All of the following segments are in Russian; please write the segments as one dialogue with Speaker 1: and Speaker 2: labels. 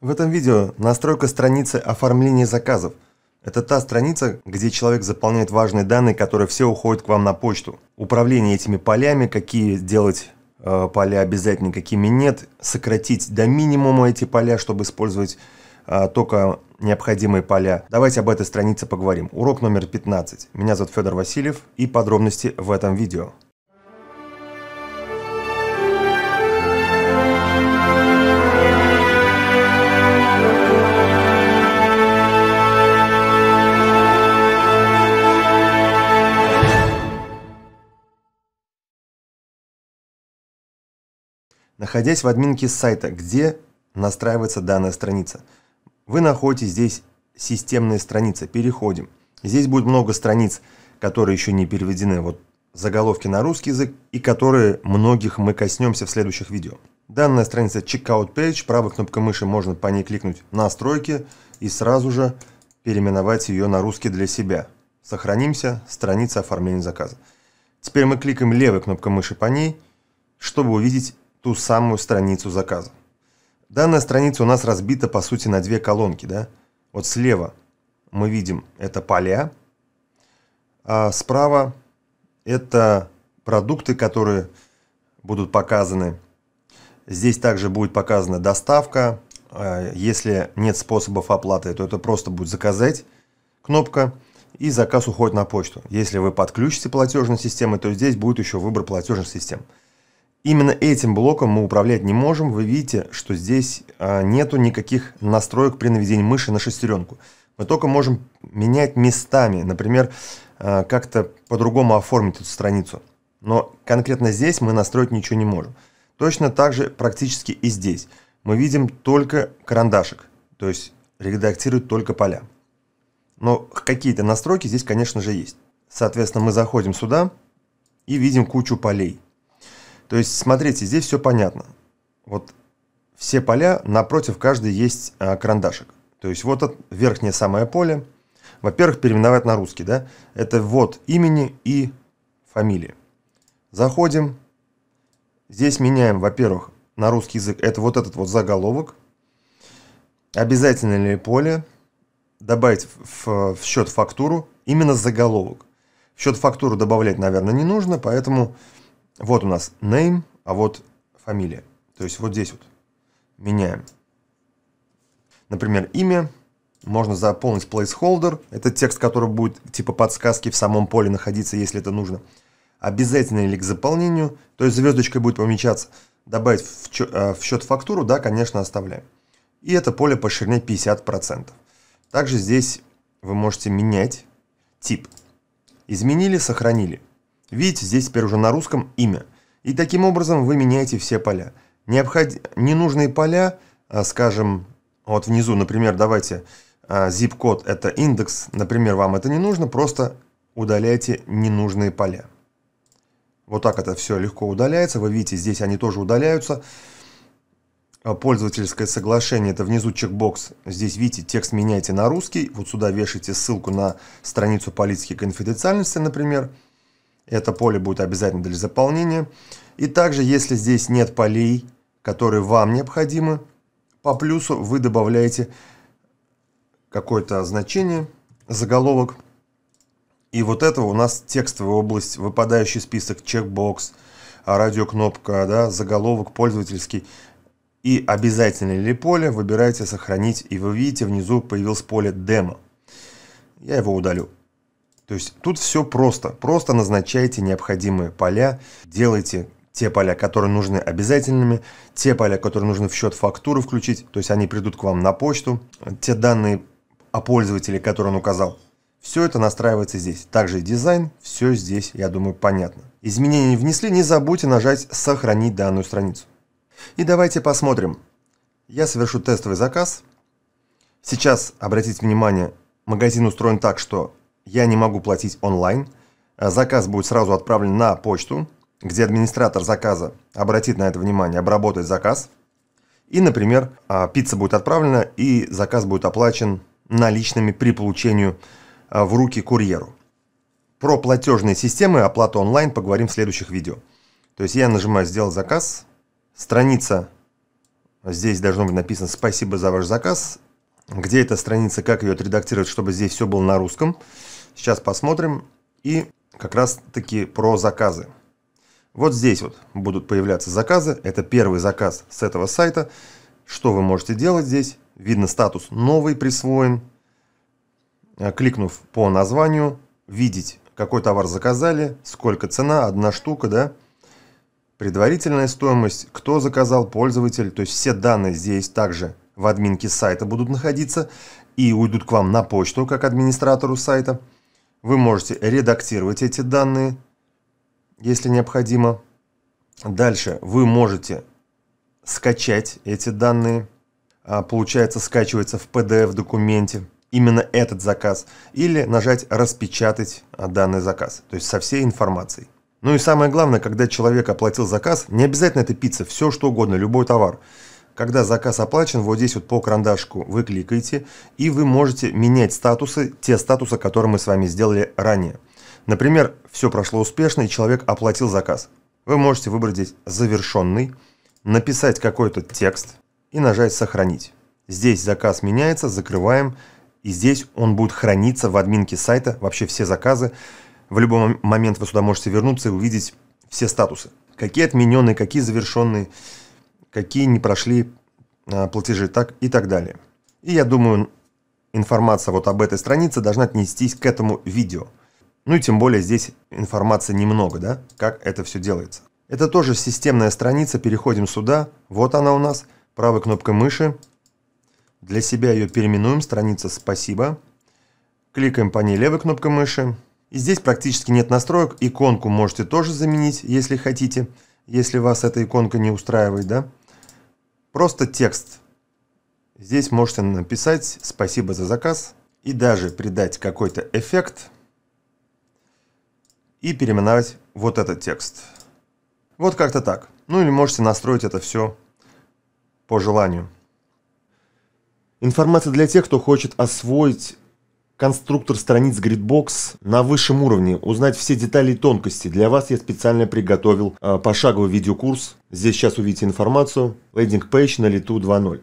Speaker 1: В этом видео настройка страницы оформления заказов. Это та страница, где человек заполняет важные данные, которые все уходят к вам на почту. Управление этими полями, какие делать э, поля обязательно, какими нет, сократить до минимума эти поля, чтобы использовать э, только необходимые поля. Давайте об этой странице поговорим. Урок номер 15. Меня зовут Федор Васильев и подробности в этом видео. Находясь в админке сайта, где настраивается данная страница, вы находите здесь системные страницы. Переходим. Здесь будет много страниц, которые еще не переведены. Вот заголовки на русский язык и которые многих мы коснемся в следующих видео. Данная страница Checkout Page, правой кнопкой мыши можно по ней кликнуть «Настройки» и сразу же переименовать ее на русский для себя. Сохранимся, страница оформления заказа. Теперь мы кликаем левой кнопкой мыши по ней, чтобы увидеть ту самую страницу заказа. Данная страница у нас разбита по сути на две колонки. Да? Вот слева мы видим это поля, а справа это продукты, которые будут показаны. Здесь также будет показана доставка. А если нет способов оплаты, то это просто будет заказать кнопка и заказ уходит на почту. Если вы подключите платежные системы, то здесь будет еще выбор платежных систем. Именно этим блоком мы управлять не можем. Вы видите, что здесь а, нету никаких настроек при наведении мыши на шестеренку. Мы только можем менять местами, например, а, как-то по-другому оформить эту страницу. Но конкретно здесь мы настроить ничего не можем. Точно так же практически и здесь. Мы видим только карандашик, то есть редактируют только поля. Но какие-то настройки здесь, конечно же, есть. Соответственно, мы заходим сюда и видим кучу полей. То есть, смотрите, здесь все понятно. Вот все поля, напротив каждой есть а, карандашик. То есть, вот это верхнее самое поле. Во-первых, переименовать на русский, да? Это вот имени и фамилии. Заходим. Здесь меняем, во-первых, на русский язык. Это вот этот вот заголовок. обязательное ли поле? Добавить в, в счет фактуру именно заголовок. В счет фактуру добавлять, наверное, не нужно, поэтому вот у нас name, а вот фамилия. То есть вот здесь вот меняем. Например, имя. Можно заполнить placeholder. Это текст, который будет типа подсказки в самом поле находиться, если это нужно. Обязательно ли к заполнению. То есть звездочка будет помечаться. Добавить э, в счет фактуру, да, конечно, оставляем. И это поле по ширине 50%. Также здесь вы можете менять тип. Изменили, сохранили. Видите, здесь теперь уже на русском имя. И таким образом вы меняете все поля. Необход... Ненужные поля, а, скажем, вот внизу, например, давайте zip-код а, это индекс, например, вам это не нужно, просто удаляйте ненужные поля. Вот так это все легко удаляется. Вы видите, здесь они тоже удаляются. А, пользовательское соглашение, это внизу чекбокс. Здесь, видите, текст меняйте на русский. Вот сюда вешайте ссылку на страницу политики конфиденциальности, например. Например. Это поле будет обязательно для заполнения. И также, если здесь нет полей, которые вам необходимы, по плюсу вы добавляете какое-то значение, заголовок. И вот этого у нас текстовая область, выпадающий список, чекбокс, радиокнопка, да, заголовок пользовательский. И обязательно ли поле выбираете «Сохранить», и вы видите, внизу появилось поле «Демо». Я его удалю. То есть тут все просто. Просто назначайте необходимые поля, делайте те поля, которые нужны обязательными, те поля, которые нужны в счет фактуры включить, то есть они придут к вам на почту, те данные о пользователе, который он указал, все это настраивается здесь. Также и дизайн, все здесь, я думаю, понятно. Изменения внесли, не забудьте нажать «Сохранить данную страницу». И давайте посмотрим. Я совершу тестовый заказ. Сейчас, обратите внимание, магазин устроен так, что я не могу платить онлайн. Э, заказ будет сразу отправлен на почту, где администратор заказа обратит на это внимание, обработает заказ. И, например, а, пицца будет отправлена, и заказ будет оплачен наличными при получении а, в руки курьеру. Про платежные системы, оплату онлайн поговорим в следующих видео. То есть я нажимаю «Сделать заказ», страница, здесь должно быть написано «Спасибо за ваш заказ», где эта страница, как ее отредактировать, чтобы здесь все было на русском – Сейчас посмотрим. И как раз таки про заказы. Вот здесь вот будут появляться заказы. Это первый заказ с этого сайта. Что вы можете делать здесь? Видно статус «Новый присвоен». Э, кликнув по названию, видеть, какой товар заказали, сколько цена, одна штука, да? Предварительная стоимость, кто заказал, пользователь. То есть все данные здесь также в админке сайта будут находиться и уйдут к вам на почту, как администратору сайта. Вы можете редактировать эти данные, если необходимо. Дальше вы можете скачать эти данные. А, получается, скачивается в PDF-документе именно этот заказ. Или нажать «Распечатать а, данный заказ», то есть со всей информацией. Ну и самое главное, когда человек оплатил заказ, не обязательно это пицца, все что угодно, любой товар – когда заказ оплачен, вот здесь вот по карандашку вы кликаете, и вы можете менять статусы, те статусы, которые мы с вами сделали ранее. Например, все прошло успешно, и человек оплатил заказ. Вы можете выбрать здесь «Завершенный», написать какой-то текст и нажать «Сохранить». Здесь заказ меняется, закрываем, и здесь он будет храниться в админке сайта, вообще все заказы. В любой момент вы сюда можете вернуться и увидеть все статусы. Какие отмененные, какие завершенные, какие не прошли а, платежи так и так далее. И я думаю, информация вот об этой странице должна отнестись к этому видео. Ну и тем более здесь информации немного, да, как это все делается. Это тоже системная страница, переходим сюда, вот она у нас, правой кнопкой мыши. Для себя ее переименуем, страница «Спасибо». Кликаем по ней левой кнопкой мыши. И здесь практически нет настроек, иконку можете тоже заменить, если хотите, если вас эта иконка не устраивает, да. Просто текст. Здесь можете написать «Спасибо за заказ» и даже придать какой-то эффект и переименовать вот этот текст. Вот как-то так. Ну или можете настроить это все по желанию. Информация для тех, кто хочет освоить конструктор страниц Gridbox на высшем уровне, узнать все детали и тонкости. Для вас я специально приготовил э, пошаговый видеокурс. Здесь сейчас увидите информацию. Лендинг пейдж на лету 2.0.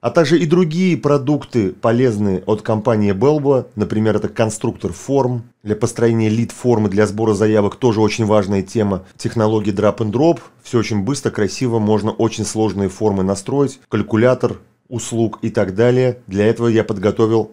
Speaker 1: А также и другие продукты полезные от компании Belbo. Например, это конструктор форм для построения лид-формы для сбора заявок. Тоже очень важная тема. Технологии drop-and-drop. Все очень быстро, красиво. Можно очень сложные формы настроить. Калькулятор услуг и так далее. Для этого я подготовил